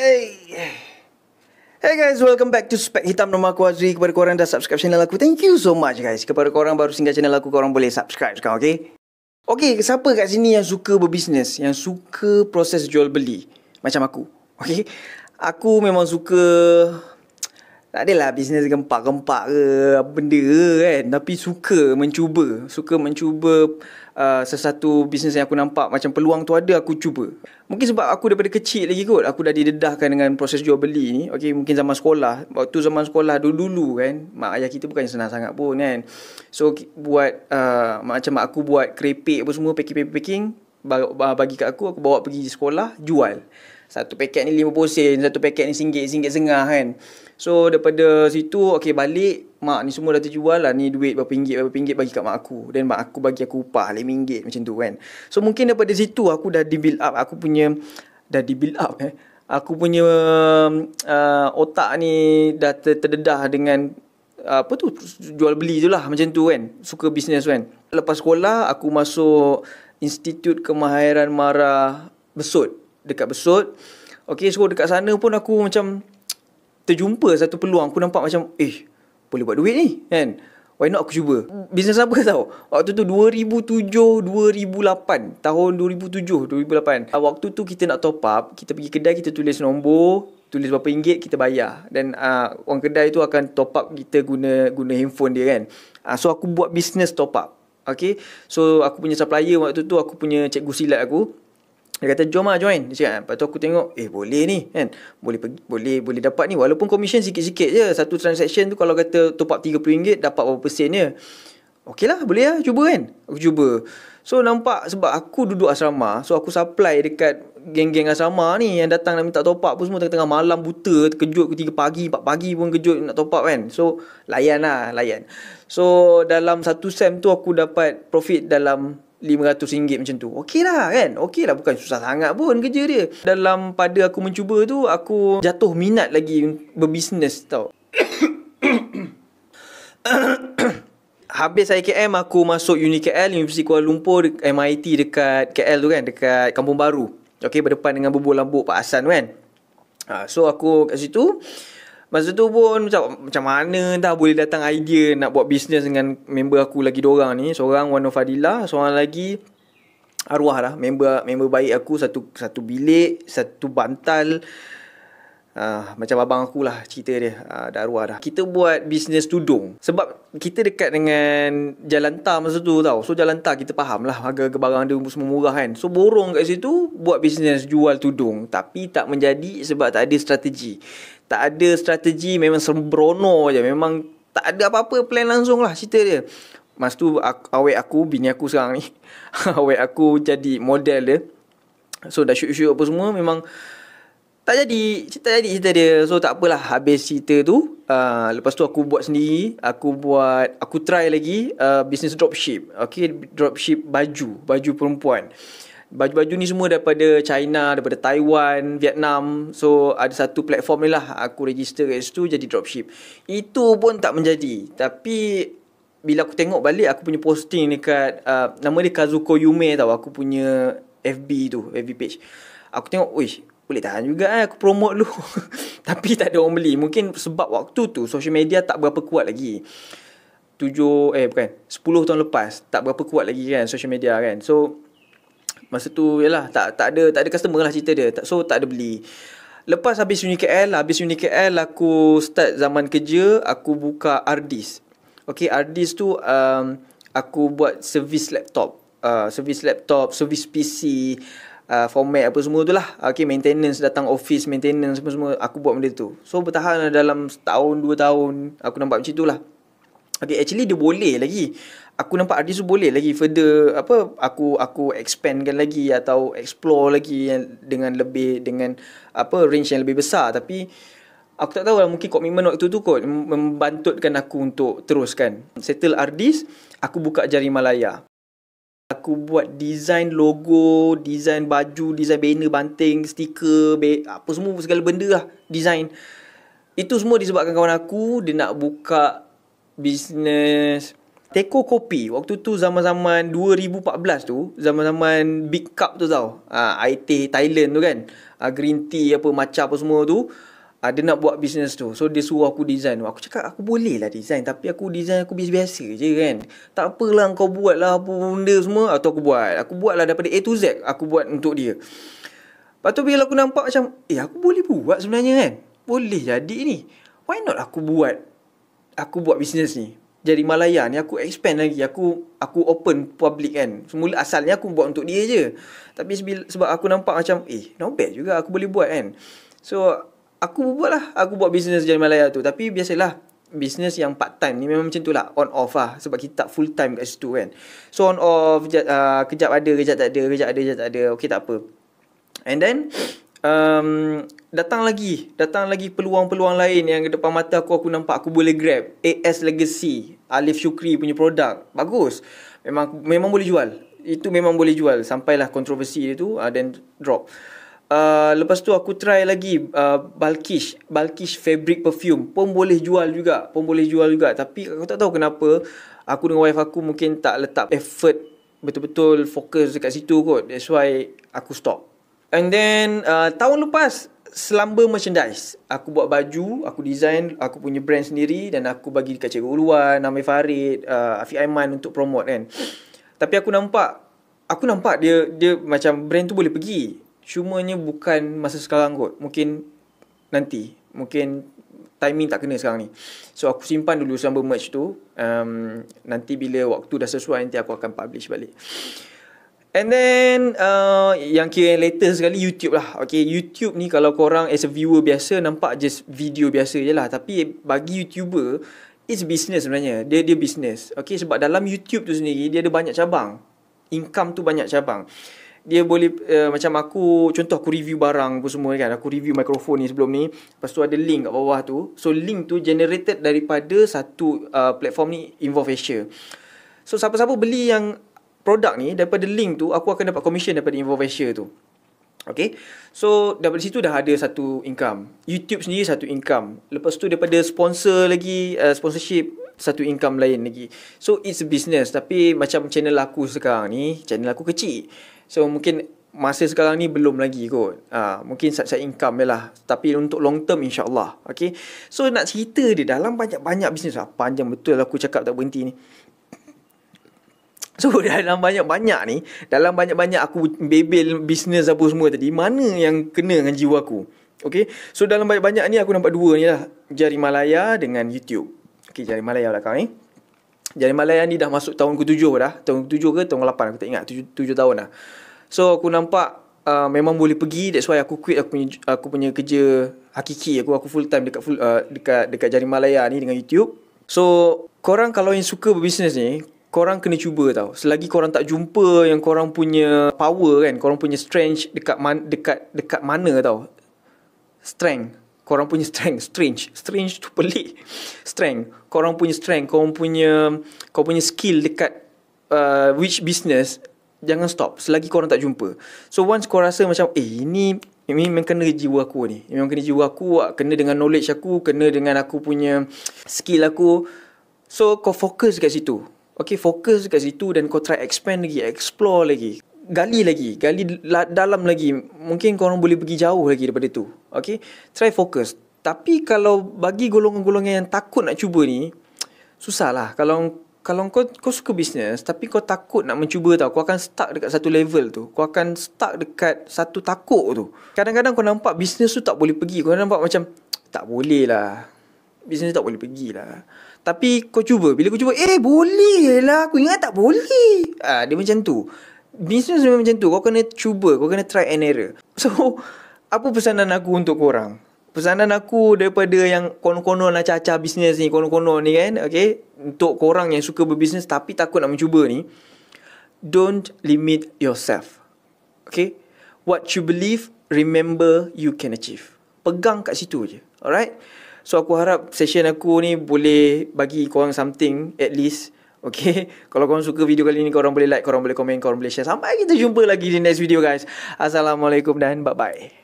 Hey. Hey guys, welcome back to Spek Hitam Nama aku Azri Kepada korang dah subscribe channel aku Thank you so much guys Kepada korang baru singgah channel aku Korang boleh subscribe sekarang, okay? Okay, siapa kat sini yang suka berbisnes? Yang suka proses jual beli? Macam aku, okay? Aku memang suka tak adalah bisnes gempak-gempak ke apa benda kan Tapi suka mencuba Suka mencuba uh, sesuatu bisnes yang aku nampak Macam peluang tu ada aku cuba Mungkin sebab aku daripada kecil lagi kot Aku dah didedahkan dengan proses jual beli ni okay, Mungkin zaman sekolah Waktu zaman sekolah dulu-dulu kan Mak ayah kita bukan senang sangat pun kan So buat uh, macam mak aku buat kerepek apa semua Packing-packing bagi kat aku Aku bawa pergi sekolah jual satu paket ni 50 sen, satu paket ni singgit, singgit sengah kan. So daripada situ okey balik mak ni semua dah terjual lah ni duit berapa ringgit berapa ringgit bagi kat mak aku dan mak aku bagi aku upah RM5 macam tu kan. So mungkin daripada situ aku dah di build up aku punya dah di build up eh. Aku punya um, uh, otak ni dah ter- terdedah dengan uh, apa tu jual beli tu lah macam tu kan. Suka bisnes kan. Lepas sekolah aku masuk Institut Kemahiran Mara Besut dekat Besut. Okay, so dekat sana pun aku macam terjumpa satu peluang. Aku nampak macam, eh, boleh buat duit ni, kan? Why not aku cuba? Bisnes apa tau? Waktu tu 2007-2008. Tahun 2007-2008. Ah, waktu tu kita nak top up. Kita pergi kedai, kita tulis nombor. Tulis berapa ringgit, kita bayar. Dan uh, orang kedai tu akan top up kita guna guna handphone dia kan. Uh, so aku buat bisnes top up. Okay. So aku punya supplier waktu tu, aku punya cikgu silat aku. Dia kata jom lah join Dia cakap Lepas tu aku tengok Eh boleh ni kan Boleh pergi, boleh boleh dapat ni Walaupun komisen sikit-sikit je Satu transaction tu Kalau kata top up RM30 Dapat berapa persen je Okey lah boleh lah Cuba kan Aku cuba So nampak Sebab aku duduk asrama So aku supply dekat Geng-geng asrama ni Yang datang nak minta top up pun Semua tengah-tengah malam buta kejut ke 3 pagi 4 pagi pun kejut Nak top up kan So layan lah layan So dalam satu sem tu Aku dapat profit dalam RM500 macam tu Okey lah kan Okey lah bukan susah sangat pun kerja dia Dalam pada aku mencuba tu Aku jatuh minat lagi berbisnes tau Habis IKM aku masuk Uni KL Universiti Kuala Lumpur MIT dekat KL tu kan Dekat Kampung Baru Okey berdepan dengan bubur lambuk Pak Hasan tu kan ah, So aku kat situ Masa tu pun macam, macam mana dah boleh datang idea nak buat bisnes dengan member aku lagi dua orang ni. Seorang Wanu Fadila, seorang lagi arwah lah member member baik aku satu satu bilik, satu bantal. Uh, macam abang aku lah cerita dia uh, ah, dah arwah dah kita buat bisnes tudung sebab kita dekat dengan jalan tar masa tu tau so jalan tar kita faham lah harga barang dia semua murah kan so borong kat situ buat bisnes jual tudung tapi tak menjadi sebab tak ada strategi tak ada strategi memang sembrono je memang tak ada apa-apa plan langsung lah cerita dia masa tu aku, awet aku bini aku sekarang ni awet aku jadi model dia so dah syuk-syuk apa semua memang tak jadi cerita jadi cerita dia so tak apalah habis cerita tu uh, lepas tu aku buat sendiri aku buat aku try lagi uh, business dropship okay. dropship baju baju perempuan Baju-baju ni semua daripada China, daripada Taiwan, Vietnam. So, ada satu platform ni lah. Aku register kat situ jadi dropship. Itu pun tak menjadi. Tapi, bila aku tengok balik, aku punya posting dekat... Uh, nama dia Kazuko Yume tau. Aku punya FB tu, FB page. Aku tengok, wish, boleh tahan juga eh aku promote lu. Tapi tak ada orang beli. Mungkin sebab waktu tu social media tak berapa kuat lagi. 7 eh bukan 10 tahun lepas tak berapa kuat lagi kan social media kan. So masa tu yalah tak tak ada tak ada customer lah cerita dia. Tak so tak ada beli. Lepas habis Uni KL, habis Uni KL aku start zaman kerja, aku buka Ardis. Okay, Ardis tu um, aku buat servis laptop. Uh, servis laptop, servis PC, uh, uh, format apa semua tu lah uh, okay, Maintenance datang office maintenance semua semua Aku buat benda tu So bertahan lah dalam setahun dua tahun Aku nampak macam tu lah Okay actually dia boleh lagi Aku nampak artis tu boleh lagi further apa aku aku expandkan lagi atau explore lagi yang dengan lebih dengan apa range yang lebih besar tapi aku tak tahu lah mungkin komitmen waktu tu kot membantutkan aku untuk teruskan settle artis aku buka jari malaya aku buat design logo, design baju, design banner, banting, stiker, be- apa semua segala benda lah design. Itu semua disebabkan kawan aku dia nak buka bisnes Teko Kopi. Waktu tu zaman-zaman 2014 tu, zaman-zaman big cup tu tau. Ah, ha, air Thailand tu kan. Ha, green tea apa macam apa semua tu ada nak buat bisnes tu so dia suruh aku design aku cakap aku boleh lah design tapi aku design aku biasa-biasa je kan tak apalah kau buat lah apa benda semua atau aku buat aku buat lah daripada A to Z aku buat untuk dia lepas tu bila aku nampak macam eh aku boleh buat sebenarnya kan boleh jadi ni why not aku buat aku buat bisnes ni jadi Malaya ni aku expand lagi aku aku open public kan semula asalnya aku buat untuk dia je tapi sebab aku nampak macam eh not bad juga aku boleh buat kan so aku buat lah. Aku buat bisnes Jalan Malaya tu. Tapi biasalah bisnes yang part time ni memang macam tu lah on off lah sebab kita tak full time kat situ kan so on off kejap, uh, kejap ada kejap tak ada kejap ada kejap tak ada okey tak apa and then um, datang lagi datang lagi peluang-peluang lain yang ke depan mata aku aku nampak aku boleh grab AS Legacy Alif Syukri punya produk bagus memang memang boleh jual itu memang boleh jual sampailah kontroversi dia tu uh, then drop Uh, lepas tu aku try lagi uh, Balkish Balkish Fabric Perfume Pun boleh jual juga Pun boleh jual juga Tapi aku tak tahu kenapa Aku dengan wife aku mungkin tak letak effort Betul-betul fokus dekat situ kot That's why aku stop And then uh, tahun lepas Selamba merchandise Aku buat baju Aku design Aku punya brand sendiri Dan aku bagi dekat Cikgu Uluan Namai Farid uh, Afiq Aiman untuk promote kan Tapi aku nampak Aku nampak dia dia macam brand tu boleh pergi Cumanya bukan masa sekarang kot. Mungkin nanti. Mungkin timing tak kena sekarang ni. So aku simpan dulu sambil merch tu. Um, nanti bila waktu dah sesuai nanti aku akan publish balik. And then uh, yang kira latest sekali YouTube lah. Okay YouTube ni kalau korang as a viewer biasa nampak just video biasa je lah. Tapi bagi YouTuber it's business sebenarnya. Dia dia business. Okay sebab dalam YouTube tu sendiri dia ada banyak cabang. Income tu banyak cabang dia boleh uh, macam aku contoh aku review barang aku semua kan aku review mikrofon ni sebelum ni lepas tu ada link kat bawah tu so link tu generated daripada satu uh, platform ni Involve Asia so siapa-siapa beli yang produk ni daripada link tu aku akan dapat commission daripada Involve Asia tu Okay So daripada situ dah ada satu income YouTube sendiri satu income Lepas tu daripada sponsor lagi uh, Sponsorship Satu income lain lagi So it's business Tapi macam channel aku sekarang ni Channel aku kecil So mungkin masa sekarang ni belum lagi kot. Ha, mungkin side income je lah. Tapi untuk long term insyaAllah. Okay. So nak cerita dia dalam banyak-banyak bisnes lah. Panjang betul lah aku cakap tak berhenti ni. So dalam banyak-banyak ni, dalam banyak-banyak aku bebel bisnes apa semua tadi, mana yang kena dengan jiwa aku? Okay. So dalam banyak-banyak ni aku nampak dua ni lah. Jari Malaya dengan YouTube. Okay, Jari Malaya belakang ni. Eh. Jadi Malaya ni dah masuk tahun ke-7 dah. Tahun ke-7 ke tahun ke-8 aku tak ingat. 7, tahun dah. So aku nampak uh, memang boleh pergi. That's why aku quit aku punya aku punya kerja hakiki. Aku aku full time dekat full uh, dekat dekat Jari Malaya ni dengan YouTube. So korang kalau yang suka berbisnes ni, korang kena cuba tau. Selagi korang tak jumpa yang korang punya power kan, korang punya strength dekat man, dekat dekat mana tau. Strength korang punya strength strange strange tu pelik strength korang punya strength korang punya korang punya skill dekat uh, which business jangan stop selagi korang tak jumpa so once korang rasa macam eh ini memang kena jiwa aku ni memang kena jiwa aku ah, kena dengan knowledge aku kena dengan aku punya skill aku so kau fokus dekat situ Okay, fokus dekat situ dan kau try expand lagi, explore lagi. Gali lagi, gali dalam lagi. Mungkin kau orang boleh pergi jauh lagi daripada tu. Okay Try fokus. Tapi kalau bagi golongan-golongan yang takut nak cuba ni susah lah. Kalau kalau kau, kau suka bisnes Tapi kau takut nak mencuba tau Kau akan stuck dekat satu level tu Kau akan stuck dekat satu takut tu Kadang-kadang kau nampak bisnes tu tak boleh pergi Kau nampak macam Tak boleh lah Bisnes tak boleh pergi lah Tapi kau cuba Bila kau cuba Eh boleh lah Aku ingat tak boleh ah, Dia macam tu Bisnes memang macam tu Kau kena cuba Kau kena try and error So apa pesanan aku untuk korang? Pesanan aku daripada yang konon-konon nak lah cacah bisnes ni, konon-konon ni kan, okay? Untuk korang yang suka berbisnes tapi takut nak mencuba ni, don't limit yourself, okay? What you believe, remember you can achieve. Pegang kat situ je, alright? So aku harap session aku ni boleh bagi korang something at least Okay Kalau korang suka video kali ni Korang boleh like Korang boleh komen Korang boleh share Sampai kita jumpa lagi di next video guys Assalamualaikum dan bye-bye